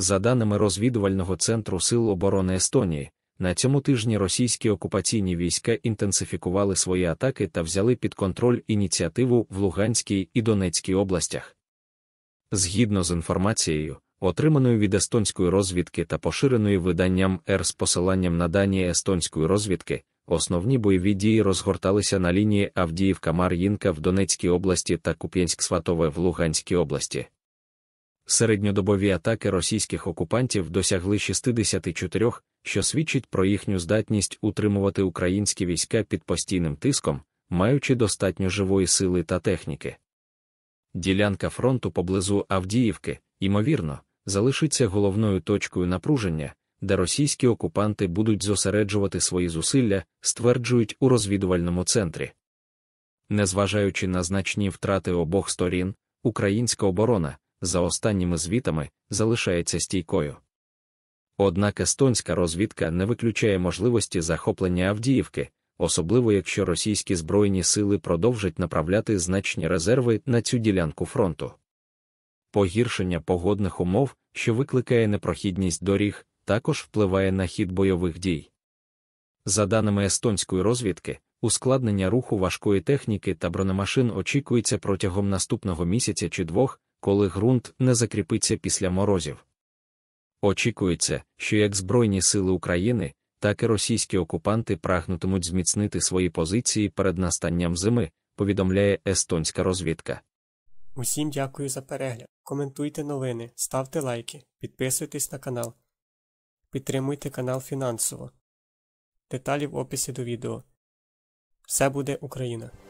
За даними розвідувального центру Сил оборони Естонії, на цьому тижні російські окупаційні війська інтенсифікували свої атаки та взяли під контроль ініціативу в Луганській і Донецькій областях. Згідно з інформацією, отриманою від естонської розвідки та поширеною виданням Р з посиланням на дані естонської розвідки, основні бойові дії розгорталися на лінії Авдіївка-Мар'їнка в Донецькій області та Куп'янськ-Сватове в Луганській області середньодобові атаки російських окупантів досягли 64, що свідчить про їхню здатність утримувати українські війська під постійним тиском, маючи достатньо живої сили та техніки. Ділянка фронту поблизу Авдіївки, ймовірно, залишиться головною точкою напруження, де російські окупанти будуть зосереджувати свої зусилля, стверджують у розвідувальному центрі. Незважаючи на значні втрати обох сторін, українська оборона, за останніми звітами, залишається стійкою. Однак естонська розвідка не виключає можливості захоплення Авдіївки, особливо якщо російські збройні сили продовжать направляти значні резерви на цю ділянку фронту. Погіршення погодних умов, що викликає непрохідність доріг, також впливає на хід бойових дій. За даними естонської розвідки, ускладнення руху важкої техніки та бронемашин очікується протягом наступного місяця чи двох, коли ґрунт не закріпиться після морозів. Очікується, що як Збройні сили України, так і російські окупанти прагнутимуть зміцнити свої позиції перед настанням зими, повідомляє естонська розвідка. Усім дякую за перегляд. Коментуйте новини, ставте лайки, підписуйтесь на канал. Підтримуйте канал фінансово. Деталі в описі до відео. Все буде Україна!